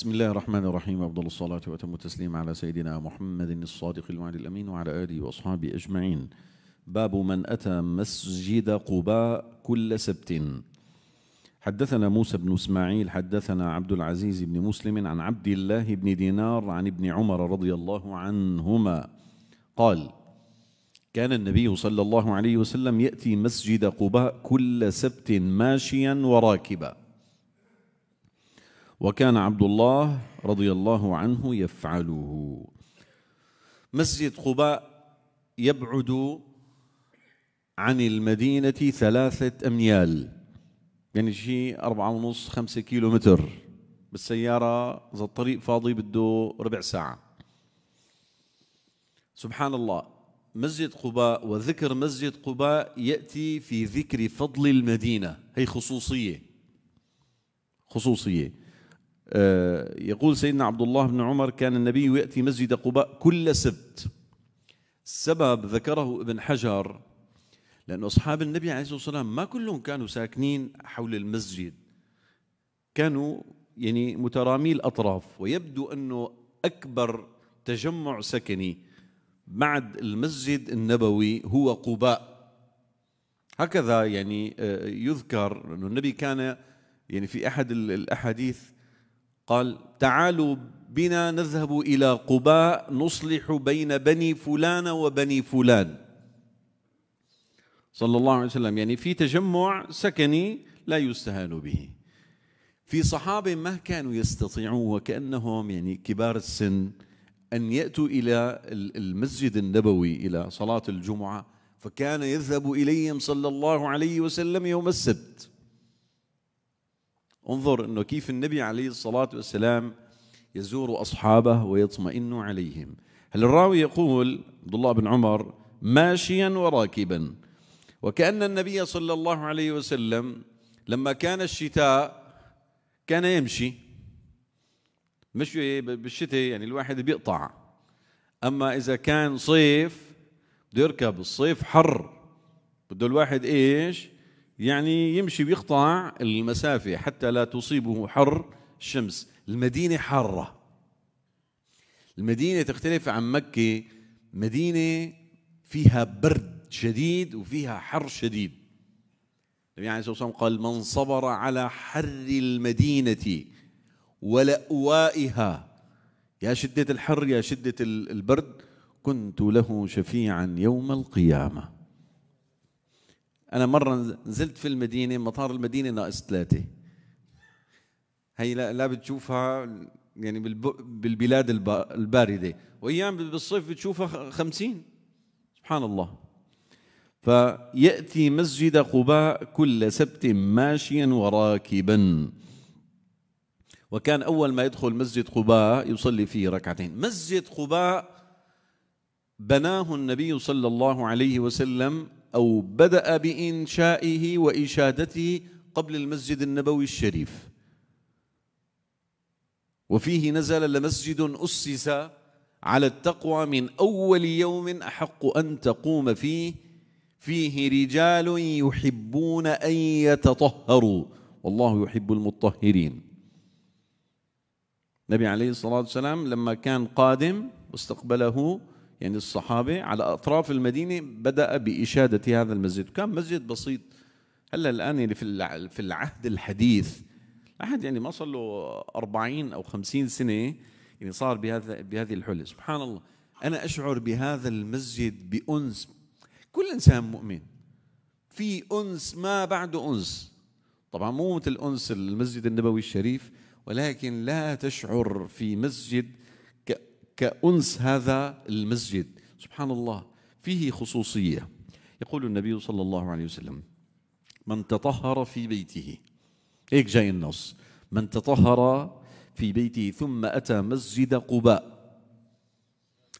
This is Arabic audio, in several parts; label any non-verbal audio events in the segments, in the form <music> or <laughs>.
بسم الله الرحمن الرحيم أفضل الصلاة وأتم التسليم على سيدنا محمد الصادق الوعد الأمين وعلى آله وأصحابه أجمعين باب من أتى مسجد قباء كل سبت حدثنا موسى بن اسماعيل حدثنا عبد العزيز بن مسلم عن عبد الله بن دينار عن ابن عمر رضي الله عنهما قال كان النبي صلى الله عليه وسلم ياتي مسجد قباء كل سبت ماشيا وراكبا وكان عبد الله رضي الله عنه يفعله مسجد قباء يبعد عن المدينة ثلاثة أميال يعني شيء أربعة ونص خمسة كيلو متر بالسيارة إذا الطريق فاضي بده ربع ساعة سبحان الله مسجد قباء وذكر مسجد قباء يأتي في ذكر فضل المدينة هي خصوصية خصوصية آه، يقول سيدنا عبد الله بن عمر كان النبي يأتي مسجد قباء كل سبت السبب ذكره ابن حجر لأن أصحاب النبي عليه الصلاة والسلام ما كلهم كانوا ساكنين حول المسجد كانوا يعني مترامي الأطراف ويبدو أنه أكبر تجمع سكني بعد المسجد النبوي هو قباء هكذا يعني آه، يذكر أنه النبي كان يعني في أحد الأحاديث قال تعالوا بنا نذهب إلى قباء نصلح بين بني فلان وبني فلان صلى الله عليه وسلم يعني في تجمع سكني لا يستهان به في صحابة ما كانوا يستطيعون وكأنهم يعني كبار السن أن يأتوا إلى المسجد النبوي إلى صلاة الجمعة فكان يذهب إليهم صلى الله عليه وسلم يوم السبت انظر انه كيف النبي عليه الصلاه والسلام يزور اصحابه ويطمئن عليهم هل الراوي يقول عبد الله بن عمر ماشيا وراكبا وكأن النبي صلى الله عليه وسلم لما كان الشتاء كان يمشي مشي بالشتاء يعني الواحد بيقطع أما إذا كان صيف بده يركب الصيف حر بده الواحد إيش يعني يمشي ويقطع المسافة حتى لا تصيبه حر الشمس المدينة حارة المدينة تختلف عن مكة مدينة فيها برد شديد وفيها حر شديد النبي عليه الصلاة والسلام قال من صبر على حر المدينة ولأوائها يا شدة الحر يا شدة البرد كنت له شفيعا يوم القيامة أنا مرة نزلت في المدينة مطار المدينة ناقص ثلاثة هي لا, لا بتشوفها يعني بالبلاد الباردة وأيام بالصيف بتشوفها خمسين سبحان الله فيأتي مسجد قباء كل سبت ماشيا وراكبا وكان أول ما يدخل مسجد قباء يصلي فيه ركعتين مسجد قباء بناه النبي صلى الله عليه وسلم أو بدأ بإنشائه وإشادته قبل المسجد النبوي الشريف وفيه نزل لمسجد أسس على التقوى من أول يوم أحق أن تقوم فيه فيه رجال يحبون أن يتطهروا والله يحب المطهرين النبي عليه الصلاة والسلام لما كان قادم واستقبله يعني الصحابة على أطراف المدينة بدأ بإشادة هذا المسجد كان مسجد بسيط هلا الآن يعني في في العهد الحديث أحد يعني ما صار له 40 أو 50 سنة يعني صار بهذا بهذه الحلة سبحان الله أنا أشعر بهذا المسجد بأنس كل إنسان مؤمن في أنس ما بعده أنس طبعا مو مثل أنس المسجد النبوي الشريف ولكن لا تشعر في مسجد كأنس هذا المسجد سبحان الله فيه خصوصية يقول النبي صلى الله عليه وسلم من تطهر في بيته هيك جاي النص من تطهر في بيته ثم أتى مسجد قباء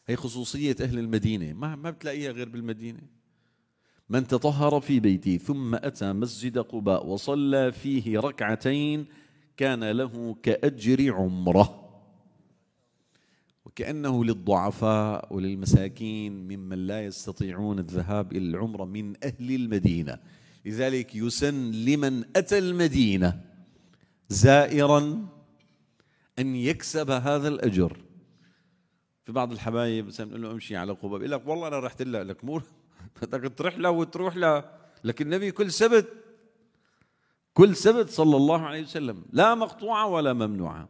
هي خصوصية أهل المدينة ما ما بتلاقيها غير بالمدينة من تطهر في بيته ثم أتى مسجد قباء وصلى فيه ركعتين كان له كأجر عمره وكأنه للضعفاء وللمساكين ممن لا يستطيعون الذهاب إلى العمرة من أهل المدينة لذلك يسن لمن أتى المدينة زائرا أن يكسب هذا الأجر في بعض الحبايب مثلا له امشي على قباء يقول لك والله انا رحت لها لك مو بدك <laughs> تروح لها وتروح لها لكن النبي كل سبت كل سبت صلى الله عليه وسلم لا مقطوعه ولا ممنوعه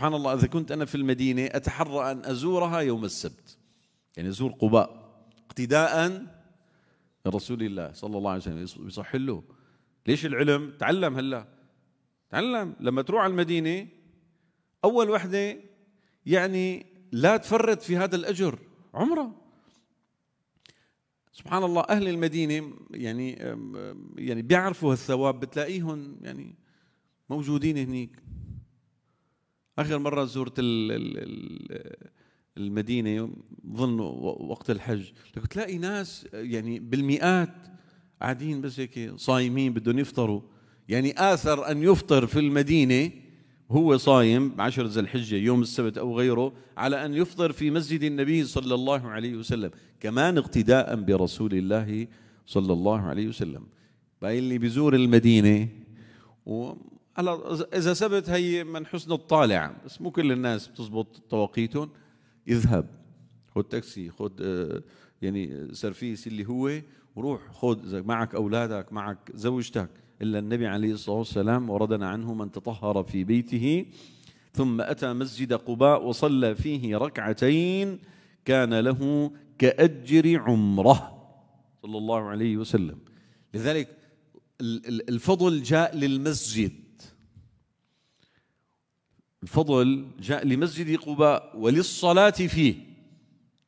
سبحان الله إذا كنت أنا في المدينة أتحرى أن أزورها يوم السبت يعني أزور قباء اقتداء رسول الله صلى الله عليه وسلم يصح له ليش العلم تعلم هلا تعلم لما تروح على المدينة أول وحدة يعني لا تفرط في هذا الأجر عمره سبحان الله أهل المدينة يعني يعني بيعرفوا هالثواب بتلاقيهم يعني موجودين هنيك اخر مره زرت ال ال المدينه ظن وقت الحج لك تلاقي ناس يعني بالمئات قاعدين بس هيك صايمين بدهم يفطروا يعني اثر ان يفطر في المدينه هو صايم عشر ذي الحجه يوم السبت او غيره على ان يفطر في مسجد النبي صلى الله عليه وسلم كمان اقتداء برسول الله صلى الله عليه وسلم باين اللي بيزور المدينه هلا اذا ثبت هي من حسن الطالع بس مو كل الناس بتزبط تواقيتهم اذهب خذ تاكسي خذ آه، يعني سرفيس اللي هو وروح خذ اذا معك اولادك معك زوجتك الا النبي عليه الصلاه والسلام وردنا عنه من تطهر في بيته ثم اتى مسجد قباء وصلى فيه ركعتين كان له كاجر عمره صلى الله عليه وسلم لذلك الفضل جاء للمسجد الفضل جاء لمسجد قباء وللصلاة فيه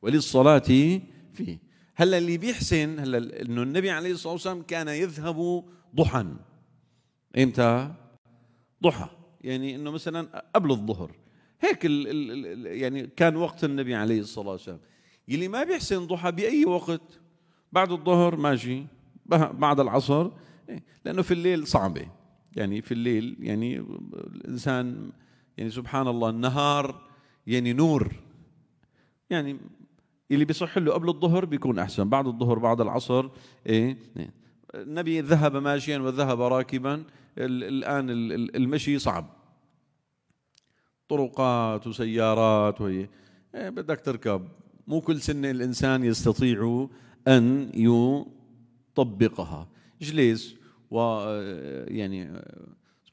وللصلاة فيه هلا اللي بيحسن هلا انه النبي عليه الصلاه والسلام كان يذهب ضحى امتى؟ ضحى يعني انه مثلا قبل الظهر هيك الـ الـ يعني كان وقت النبي عليه الصلاه والسلام اللي ما بيحسن ضحى باي وقت بعد الظهر ماشي بعد العصر إيه، لانه في الليل صعبه يعني في الليل يعني الانسان يعني سبحان الله النهار يعني نور يعني اللي بيصح له قبل الظهر بيكون احسن بعد الظهر بعد العصر ايه, إيه. النبي ذهب ماشيا وذهب راكبا الان المشي صعب طرقات وسيارات وهي إيه بدك تركب مو كل سنه الانسان يستطيع ان يطبقها جليس و يعني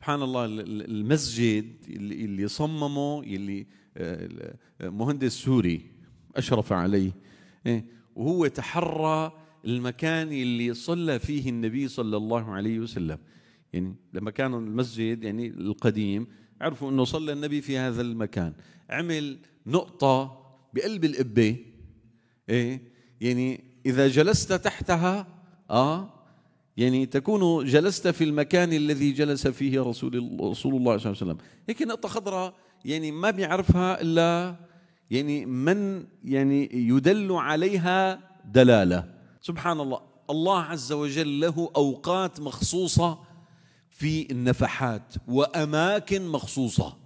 سبحان الله المسجد اللي, اللي صممه اللي آه، آه، مهندس سوري اشرف عليه إيه؟ وهو تحرى المكان اللي صلى فيه النبي صلى الله عليه وسلم يعني لما كان المسجد يعني القديم عرفوا انه صلى النبي في هذا المكان عمل نقطه بقلب القبه ايه يعني اذا جلست تحتها اه يعني تكون جلست في المكان الذي جلس فيه رسول رسول الله صلى الله عليه وسلم هيك نقطه خضراء يعني ما بيعرفها الا يعني من يعني يدل عليها دلاله سبحان الله الله عز وجل له اوقات مخصوصه في النفحات واماكن مخصوصه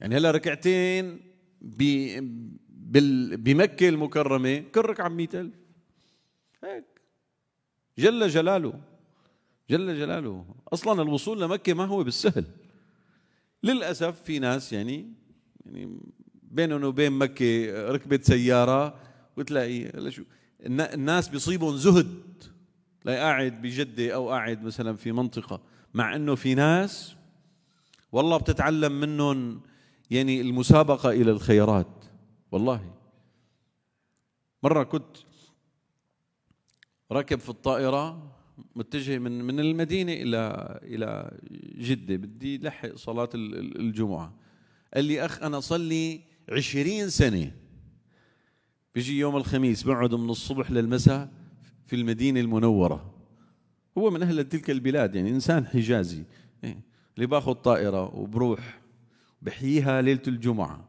يعني هلا ركعتين بمكه المكرمه كل ركعه ب 100000 هيك جل جلاله جل جلاله اصلا الوصول لمكه ما هو بالسهل للاسف في ناس يعني يعني بينهم وبين مكه ركبت سياره وتلاقي شو الناس بيصيبهم زهد لا قاعد بجده او قاعد مثلا في منطقه مع انه في ناس والله بتتعلم منهم يعني المسابقه الى الخيرات والله مره كنت ركب في الطائرة متجه من من المدينة إلى إلى جدة بدي لحق صلاة الجمعة قال لي أخ أنا صلي عشرين سنة بيجي يوم الخميس بقعد من الصبح للمساء في المدينة المنورة هو من أهل تلك البلاد يعني إنسان حجازي إيه، اللي باخذ طائرة وبروح بحييها ليلة الجمعة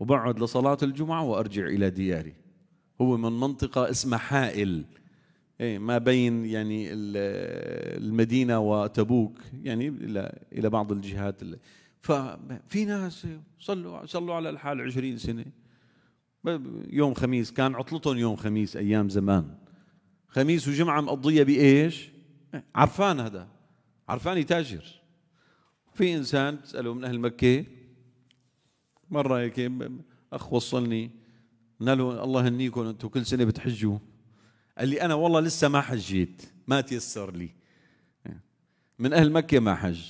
وبقعد لصلاة الجمعة وأرجع إلى دياري هو من منطقة اسمها حائل إيه ما بين يعني المدينه وتبوك يعني الى الى بعض الجهات ففي ناس صلوا صلوا على الحال 20 سنه يوم خميس كان عطلتهم يوم خميس ايام زمان خميس وجمعه مقضيه بايش؟ عرفان هذا عرفان يتاجر في انسان تساله من اهل مكه مره هيك اخ وصلني قلنا له الله يهنيكم انتم كل سنه بتحجوا قال لي انا والله لسه ما حجيت ما تيسر لي من اهل مكه ما حج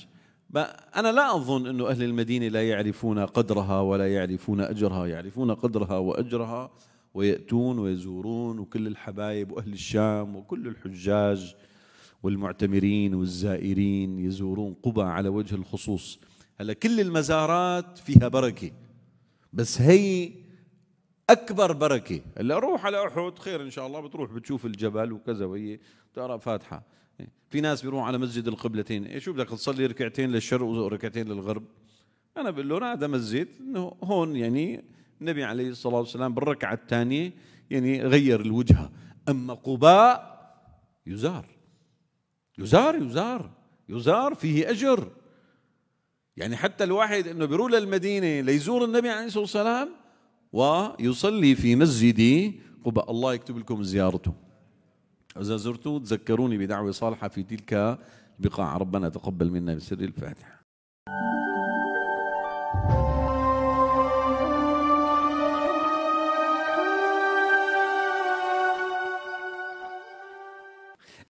انا لا اظن انه اهل المدينه لا يعرفون قدرها ولا يعرفون اجرها يعرفون قدرها واجرها وياتون ويزورون وكل الحبايب واهل الشام وكل الحجاج والمعتمرين والزائرين يزورون قبى على وجه الخصوص هلا كل المزارات فيها بركه بس هي اكبر بركه هلا روح على احد خير ان شاء الله بتروح بتشوف الجبل وكذا وهي بتقرا فاتحه إيه. في ناس بيروحوا على مسجد القبلتين إيه شو بدك تصلي ركعتين للشرق وركعتين للغرب انا بقول له هذا مسجد انه هون يعني النبي عليه الصلاه والسلام بالركعه الثانيه يعني غير الوجهه اما قباء يزار يزار يزار يزار فيه اجر يعني حتى الواحد انه بيروح للمدينه ليزور النبي عليه الصلاه والسلام ويصلي في مسجد قباء الله يكتب لكم زيارته إذا زرتوا تذكروني بدعوة صالحة في تلك البقاع ربنا تقبل منا بسر الفاتحة